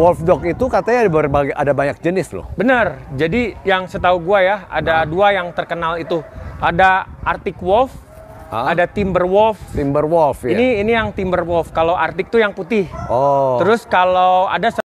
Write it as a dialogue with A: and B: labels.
A: Wolf dog itu katanya ada berbagai ada banyak jenis loh.
B: Bener. Jadi yang setahu gue ya ada nah. dua yang terkenal itu. Ada Arctic Wolf, Hah? ada Timber Wolf.
C: Timber Wolf ya. Ini
D: ini yang Timber Wolf. Kalau Arctic tuh yang putih. Oh. Terus kalau ada